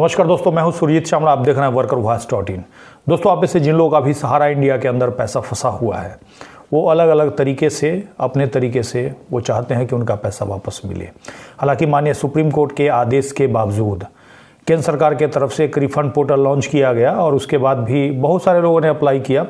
नमस्कार दोस्तों मैं हूं सुरजीत शामला आप देख रहे हैं वर्कर वॉइस डॉट इन दोस्तों आप इसे जिन लोग अभी भी सहारा इंडिया के अंदर पैसा फंसा हुआ है वो अलग अलग तरीके से अपने तरीके से वो चाहते हैं कि उनका पैसा वापस मिले हालांकि माननीय सुप्रीम कोर्ट के आदेश के बावजूद केंद्र सरकार के तरफ से एक रिफंड पोर्टल लॉन्च किया गया और उसके बाद भी बहुत सारे लोगों ने अप्लाई किया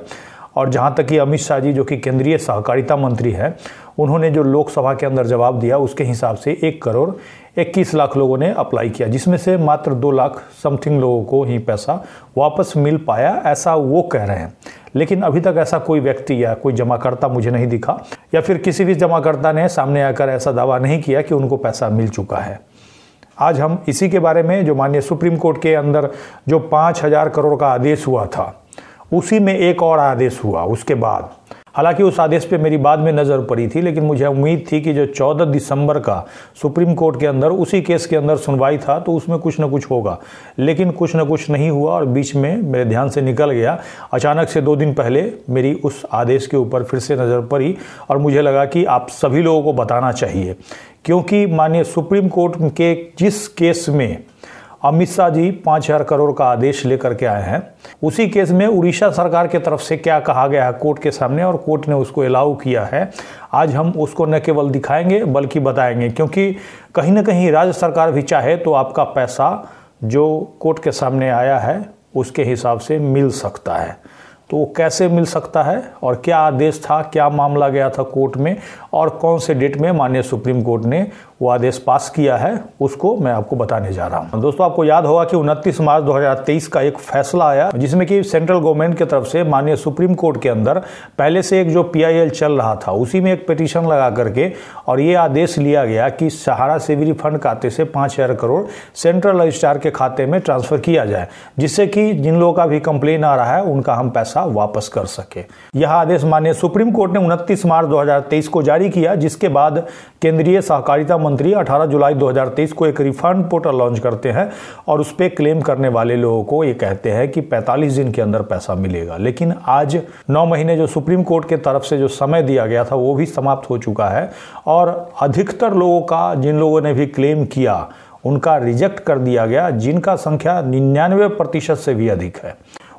और जहाँ तक कि अमित शाह जी जो कि केंद्रीय सहकारिता मंत्री हैं उन्होंने जो लोकसभा के अंदर जवाब दिया उसके हिसाब से एक करोड़ 21 लाख लोगों ने अप्लाई किया जिसमें से मात्र दो लाख समथिंग लोगों को ही पैसा वापस मिल पाया ऐसा वो कह रहे हैं लेकिन अभी तक ऐसा कोई व्यक्ति या कोई जमाकर्ता मुझे नहीं दिखा या फिर किसी भी जमाकर्ता ने सामने आकर ऐसा दावा नहीं किया कि उनको पैसा मिल चुका है आज हम इसी के बारे में जो माननीय सुप्रीम कोर्ट के अंदर जो पाँच हज़ार करोड़ का आदेश हुआ था उसी में एक और आदेश हुआ उसके बाद हालांकि उस आदेश पे मेरी बाद में नज़र पड़ी थी लेकिन मुझे उम्मीद थी कि जो 14 दिसंबर का सुप्रीम कोर्ट के अंदर उसी केस के अंदर सुनवाई था तो उसमें कुछ ना कुछ होगा लेकिन कुछ ना कुछ नहीं हुआ और बीच में मेरे ध्यान से निकल गया अचानक से दो दिन पहले मेरी उस आदेश के ऊपर फिर से नज़र पड़ी और मुझे लगा कि आप सभी लोगों को बताना चाहिए क्योंकि माननीय सुप्रीम कोर्ट के जिस केस में अमित शाह जी पाँच हज़ार करोड़ का आदेश लेकर के आए हैं उसी केस में उड़ीसा सरकार के तरफ से क्या कहा गया है कोर्ट के सामने और कोर्ट ने उसको अलाउ किया है आज हम उसको न केवल दिखाएंगे बल्कि बताएंगे क्योंकि कहीं ना कहीं राज्य सरकार भी चाहे तो आपका पैसा जो कोर्ट के सामने आया है उसके हिसाब से मिल सकता है तो वो कैसे मिल सकता है और क्या आदेश था क्या मामला गया था कोर्ट में और कौन से डेट में माननीय सुप्रीम कोर्ट ने वो आदेश पास किया है उसको मैं आपको बताने जा रहा हूँ दोस्तों आपको याद होगा कि उनतीस मार्च 2023 का एक फैसला आया जिसमें कि सेंट्रल गवर्नमेंट की तरफ से माननीय सुप्रीम कोर्ट के अंदर पहले से एक जो पीआईएल चल रहा था उसी में एक पिटिशन लगा करके और ये आदेश लिया गया कि सहारा सिविल फंड खाते से पाँच हज़ार करोड़ सेंट्रल रजिस्ट्रार के खाते में ट्रांसफ़र किया जाए जिससे कि जिन लोगों का भी कंप्लेन आ रहा है उनका हम पैसा वापस कर सके यह आदेश माननीय सुप्रीम कोर्ट ने उनतीस मार्च दो को जारी जारी किया जिसके बाद केंद्रीय सहकारिता मंत्री 18 जुलाई 2023 को एक रिफंड पोर्टल लॉन्च करते हैं और उस पर क्लेम करने वाले लोगों को ये कहते हैं कि 45 दिन के अंदर पैसा मिलेगा लेकिन आज नौ महीने जो सुप्रीम कोर्ट के तरफ से जो समय दिया गया था वो भी समाप्त हो चुका है और अधिकतर लोगों का जिन लोगों ने भी क्लेम किया उनका रिजेक्ट कर दिया गया जिनका संख्या निन्यानवे प्रतिशत से भी अधिक है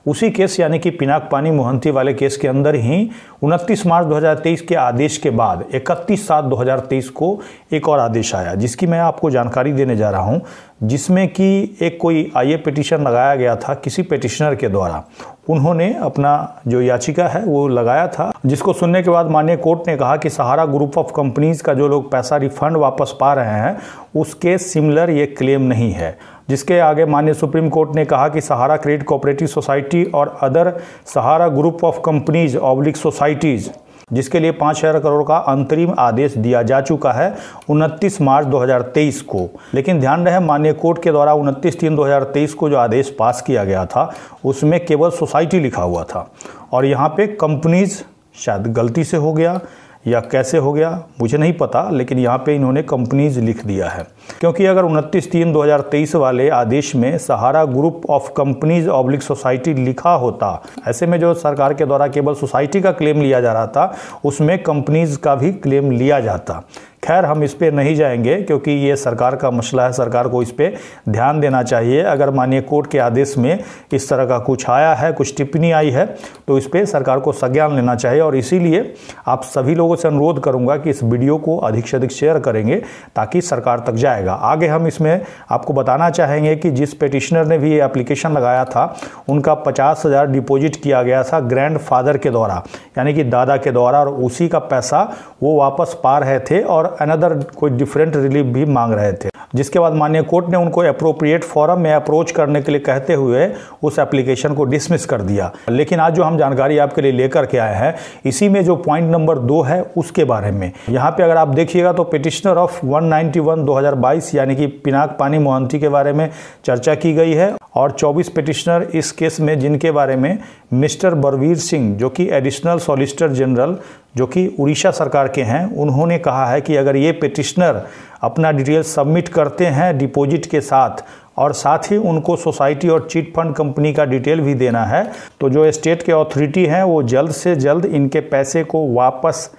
उसी केस यानी कि पिनाक पानी मोहंती वाले केस के अंदर ही 29 मार्च 2023 के आदेश के बाद 31 सात 2023 को एक और आदेश आया जिसकी मैं आपको जानकारी देने जा रहा हूँ जिसमें कि एक कोई आई पिटिशन लगाया गया था किसी पिटिशनर के द्वारा उन्होंने अपना जो याचिका है वो लगाया था जिसको सुनने के बाद माननीय कोर्ट ने कहा कि सहारा ग्रुप ऑफ कंपनीज का जो लोग पैसा रिफंड वापस पा रहे हैं उसके सिमिलर ये क्लेम नहीं है जिसके आगे माननीय सुप्रीम कोर्ट ने कहा कि सहारा क्रेडिट कोऑपरेटिव सोसाइटी और other Sahara group of companies oblique societies जिसके लिए पाँच हज़ार करोड़ का अंतरिम आदेश दिया जा चुका है 29 मार्च 2023 को लेकिन ध्यान रहे मान्य कोर्ट के द्वारा 29 तीन 2023 को जो आदेश पास किया गया था उसमें केवल सोसाइटी लिखा हुआ था और यहाँ पे कंपनीज शायद गलती से हो गया या कैसे हो गया मुझे नहीं पता लेकिन यहाँ पे इन्होंने कंपनीज लिख दिया है क्योंकि अगर उनतीस तीन 2023 वाले आदेश में Sahara group of companies oblique society लिखा होता ऐसे में जो सरकार के द्वारा केवल सोसाइटी का क्लेम लिया जा रहा था उसमें कंपनीज का भी क्लेम लिया जाता खैर हम इस पर नहीं जाएंगे क्योंकि ये सरकार का मसला है सरकार को इस पर ध्यान देना चाहिए अगर माननीय कोर्ट के आदेश में इस तरह का कुछ आया है कुछ टिप्पणी आई है तो इस पर सरकार को संज्ञान लेना चाहिए और इसीलिए आप सभी लोगों से अनुरोध करूँगा कि इस वीडियो को अधिक से अधिक शेयर करेंगे ताकि सरकार तक जाएगा आगे हम इसमें आपको बताना चाहेंगे कि जिस पेटिशनर ने भी ये एप्लीकेशन लगाया था उनका पचास हज़ार डिपोजिट किया गया था ग्रैंड फादर के द्वारा यानी कि दादा के द्वारा और उसी का पैसा वो वापस पा रहे थे और अनदर कोई डिफरेंट रिलीफ भी मांग रहे थे जिसके बाद माननीय कोर्ट ने उनको अप्रोप्रिएट फॉरम में अप्रोच करने के लिए कहते हुए उस एप्लीकेशन को डिसमिस कर दिया लेकिन आज जो हम जानकारी आपके लिए लेकर के आए हैं इसी में जो पॉइंट नंबर दो है उसके बारे में यहाँ पे अगर आप देखिएगा तो पिटिशनर ऑफ 191 2022 यानी कि पिनाक पानी मोहंती के बारे में चर्चा की गई है और 24 पिटिशनर इस केस में जिनके बारे में मिस्टर बरवीर सिंह जो कि एडिशनल सॉलिसिटर जनरल जो कि उड़ीसा सरकार के हैं उन्होंने कहा है कि अगर ये पिटिशनर अपना डिटेल सबमिट करते हैं डिपॉजिट के साथ और साथ ही उनको सोसाइटी और चिट फंड कंपनी का डिटेल भी देना है तो जो स्टेट के अथॉरिटी हैं वो जल्द से जल्द इनके पैसे को वापस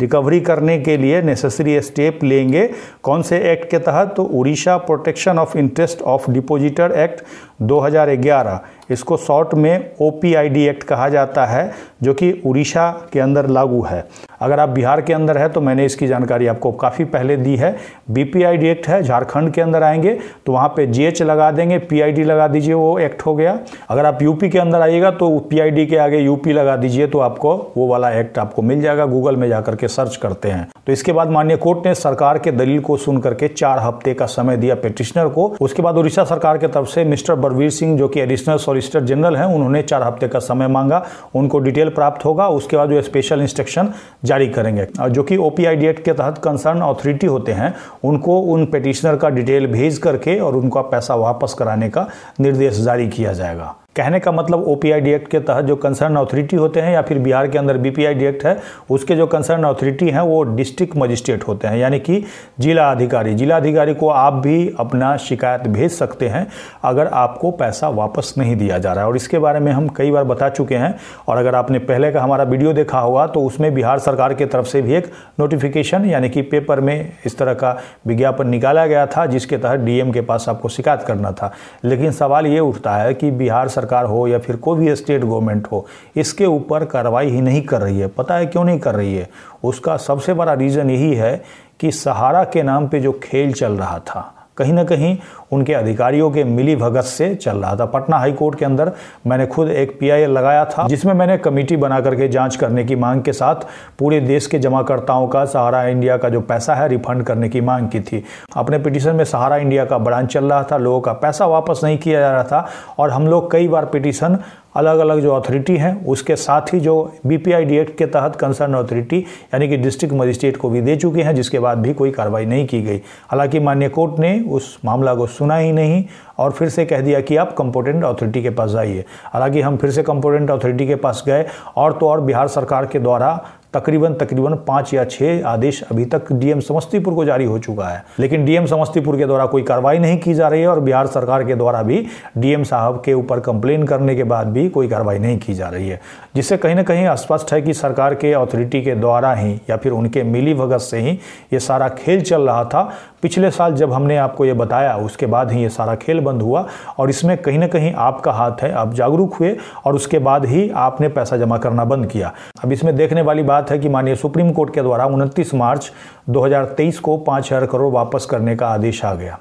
रिकवरी करने के लिए नेसेसरी स्टेप लेंगे कौन से एक्ट के तहत तो Orissa protection of interest of depositor act 2011 इसको शॉर्ट में ओ एक्ट कहा जाता है जो कि उड़ीसा के अंदर लागू है अगर आप बिहार के अंदर है तो मैंने इसकी जानकारी आपको काफ़ी पहले दी है B P I D act है झारखंड के अंदर आएंगे तो वहाँ पे जीएच लगा देंगे पी आई डी लगा दीजिए वो एक्ट हो गया अगर आप यूपी के अंदर आइएगा तो पी आई डी के आगे यूपी लगा दीजिए तो आपको वो वाला एक्ट आपको मिल जाएगा गूगल में जाकर के सर्च करते हैं तो इसके बाद माननीय कोर्ट ने सरकार के दलील को सुन करके चार हफ्ते का समय दिया पिटिशनर को उसके बाद उड़ीसा सरकार के तरफ से मिस्टर बलवीर सिंह जो कि एडिशनल सॉलिसिटर जनरल हैं उन्होंने चार हफ्ते का समय मांगा उनको डिटेल प्राप्त होगा उसके बाद जो स्पेशल इंस्ट्रक्शन जारी करेंगे जो कि ओ के तहत कंसर्न अथॉरिटी होते हैं उनको उन पिटिशनर का डिटेल भेज करके और उनका पैसा वापस कराने का निर्देश जारी किया जाएगा कहने का मतलब ओ पी आई के तहत जो कंसर्न अथॉरिटी होते हैं या फिर बिहार के अंदर बी पी आई है उसके जो कंसर्न अथॉरिटी हैं वो डिस्ट्रिक्ट मजिस्ट्रेट होते हैं यानी कि जिला अधिकारी जिला अधिकारी को आप भी अपना शिकायत भेज सकते हैं अगर आपको पैसा वापस नहीं दिया जा रहा है और इसके बारे में हम कई बार बता चुके हैं और अगर आपने पहले का हमारा वीडियो देखा होगा तो उसमें बिहार सरकार की तरफ से भी एक नोटिफिकेशन यानी कि पेपर में इस तरह का विज्ञापन निकाला गया था जिसके तहत डीएम के पास आपको शिकायत करना था लेकिन सवाल ये उठता है कि बिहार सरकार सरकार हो या फिर कोई भी स्टेट गवर्नमेंट हो इसके ऊपर कार्रवाई ही नहीं कर रही है पता है क्यों नहीं कर रही है उसका सबसे बड़ा रीज़न यही है कि सहारा के नाम पे जो खेल चल रहा था कहीं ना कहीं उनके अधिकारियों के मिली भगत से चल रहा था पटना हाईकोर्ट के अंदर मैंने खुद एक पी लगाया था जिसमें मैंने कमेटी बना करके जाँच करने की मांग के साथ पूरे देश के जमाकर्ताओं का सहारा इंडिया का जो पैसा है रिफंड करने की मांग की थी अपने पिटिशन में सहारा इंडिया का ब्रांच चल रहा था लोगों का पैसा वापस नहीं किया जा रहा था और हम लोग कई बार पिटिशन अलग अलग जो अथॉरिटी हैं उसके साथ ही जो बी पी एक्ट के तहत कंसर्न अथॉरिटी यानी कि डिस्ट्रिक्ट मजिस्ट्रेट को भी दे चुके हैं जिसके बाद भी कोई कार्रवाई नहीं की गई हालांकि मान्य कोर्ट ने उस मामला को सुना ही नहीं और फिर से कह दिया कि आप कंपोटेंट अथॉरिटी के पास जाइए हालांकि हम फिर से कंपोटेंट अथॉरिटी के पास गए और तो और बिहार सरकार के द्वारा तकरीबन तकरीबन पाँच या छः आदेश अभी तक डीएम समस्तीपुर को जारी हो चुका है लेकिन डीएम समस्तीपुर के द्वारा कोई कार्रवाई नहीं की जा रही है और बिहार सरकार के द्वारा भी डीएम साहब के ऊपर कंप्लेन करने के बाद भी कोई कार्रवाई नहीं की जा रही है जिससे कहीं ना कहीं स्पष्ट है कि सरकार के अथॉरिटी के द्वारा ही या फिर उनके मिली भगत से ही ये सारा खेल चल रहा था पिछले साल जब हमने आपको ये बताया उसके बाद ही ये सारा खेल बंद हुआ और इसमें कहीं ना कहीं आपका हाथ है आप जागरूक हुए और उसके बाद ही आपने पैसा जमा करना बंद किया अब इसमें देखने वाली बात है कि माननीय सुप्रीम कोर्ट के द्वारा उनतीस मार्च 2023 को पाँच हज़ार करोड़ वापस करने का आदेश आ गया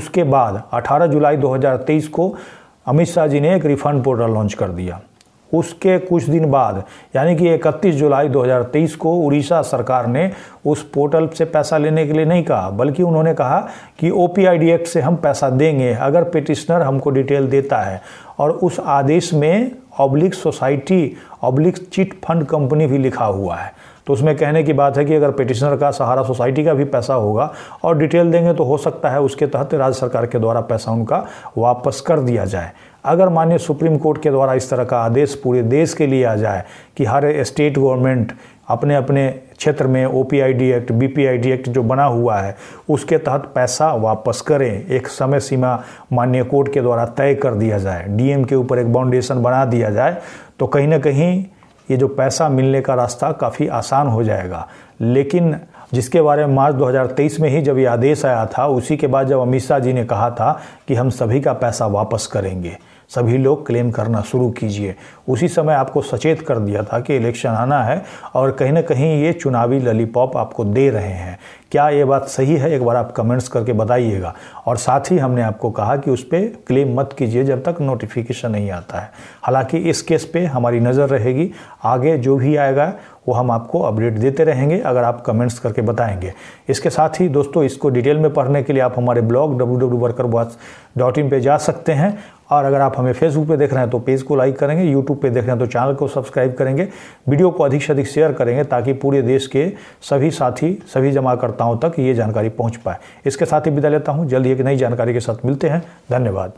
उसके बाद 18 जुलाई 2023 को अमित शाह जी ने एक रिफंड पोर्टल लॉन्च कर दिया उसके कुछ दिन बाद यानी कि 31 जुलाई 2023 को उड़ीसा सरकार ने उस पोर्टल से पैसा लेने के लिए नहीं कहा बल्कि उन्होंने कहा कि ओ एक्ट से हम पैसा देंगे अगर पिटिशनर हमको डिटेल देता है और उस आदेश में ऑब्लिक सोसाइटी ऑब्लिक चिट फंड कंपनी भी लिखा हुआ है तो उसमें कहने की बात है कि अगर पिटिशनर का सहारा सोसाइटी का भी पैसा होगा और डिटेल देंगे तो हो सकता है उसके तहत राज्य सरकार के द्वारा पैसा उनका वापस कर दिया जाए अगर माननीय सुप्रीम कोर्ट के द्वारा इस तरह का आदेश पूरे देश के लिए आ जाए कि हर स्टेट गवर्नमेंट अपने अपने क्षेत्र में ओ एक्ट बी एक्ट जो बना हुआ है उसके तहत पैसा वापस करें एक समय सीमा मान्य कोर्ट के द्वारा तय कर दिया जाए डीएम के ऊपर एक बाउंडेशन बना दिया जाए तो कहीं ना कहीं ये जो पैसा मिलने का रास्ता काफ़ी आसान हो जाएगा लेकिन जिसके बारे में मार्च 2023 में ही जब ये आदेश आया था उसी के बाद जब अमित शाह जी ने कहा था कि हम सभी का पैसा वापस करेंगे सभी लोग क्लेम करना शुरू कीजिए उसी समय आपको सचेत कर दिया था कि इलेक्शन आना है और कहीं ना कहीं ये चुनावी लॉलीपॉप आपको दे रहे हैं क्या ये बात सही है एक बार आप कमेंट्स करके बताइएगा और साथ ही हमने आपको कहा कि उस पर क्लेम मत कीजिए जब तक नोटिफिकेशन नहीं आता है हालांकि इस केस पे हमारी नज़र रहेगी आगे जो भी आएगा वो हम आपको अपडेट देते रहेंगे अगर आप कमेंट्स करके बताएंगे इसके साथ ही दोस्तों इसको डिटेल में पढ़ने के लिए आप हमारे blog W W worker watch dot in पर जा सकते हैं और अगर आप हमें फेसबुक पे देख रहे हैं तो पेज को लाइक करेंगे यूट्यूब पे देख रहे हैं तो चैनल को सब्सक्राइब करेंगे वीडियो को अधिक से अधिक शेयर करेंगे ताकि पूरे देश के सभी साथी सभी जमाकर्ताओं तक ये जानकारी पहुंच पाए इसके साथ ही विदा लेता हूँ जल्द ही एक नई जानकारी के साथ मिलते हैं धन्यवाद